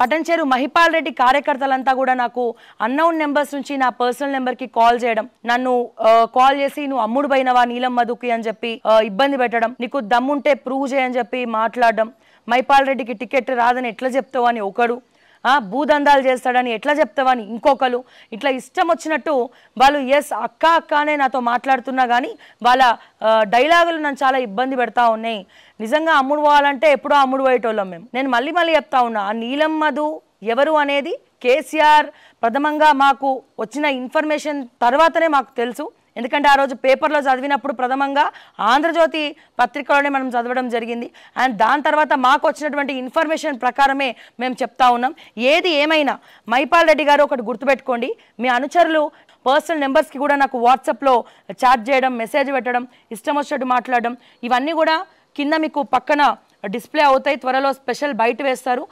పటన్చేరు మహిపాల్ రెడ్డి కార్యకర్తలంతా కూడా నాకు unknown numbers నుంచి నా పర్సనల్ నెంబర్కి కాల్ చేయడం నన్ను కాల్ చేసి నువ్వు అమ్ముడు పోయినవా నీలం మధుకి అని చెప్పి ఇబ్బంది పెట్టడం నీకు దమ్ముంటే ప్రూవ్ చేయని చెప్పి మాట్లాడడం మహిపాల్ రెడ్డికి టికెట్ రాదని ఎట్లా చెప్తావు అని ఒకడు భూదందాలు చేస్తాడని ఎట్లా చెప్తావని ఇంకొకరు ఇట్లా ఇష్టం వచ్చినట్టు వాళ్ళు ఎస్ అక్క అక్క అనే నాతో మాట్లాడుతున్నా కానీ వాళ్ళ డైలాగులు నన్ను చాలా ఇబ్బంది పెడతా ఉన్నాయి నిజంగా అమ్ముడు పోవాలంటే ఎప్పుడో అమ్ముడు పోయేటోళ్ళం మేము నేను మళ్ళీ మళ్ళీ చెప్తా ఉన్నా ఆ నీలం మధు ఎవరు అనేది కేసీఆర్ ప్రథమంగా మాకు వచ్చిన ఇన్ఫర్మేషన్ తర్వాతనే మాకు తెలుసు ఎందుకంటే ఆ రోజు పేపర్లో చదివినప్పుడు ప్రథమంగా ఆంధ్రజ్యోతి పత్రికలోనే మనం చదవడం జరిగింది అండ్ దాని తర్వాత మాకు వచ్చినటువంటి ఇన్ఫర్మేషన్ ప్రకారమే మేము చెప్తా ఉన్నాం ఏది ఏమైనా మైపాల్ రెడ్డి గారు ఒకటి గుర్తుపెట్టుకోండి మీ అనుచరులు పర్సనల్ నెంబర్స్కి కూడా నాకు వాట్సాప్లో చాట్ చేయడం మెసేజ్ పెట్టడం ఇష్టం వచ్చినట్టు మాట్లాడడం ఇవన్నీ కూడా కింద మీకు పక్కన డిస్ప్లే అవుతాయి త్వరలో స్పెషల్ బయట వేస్తారు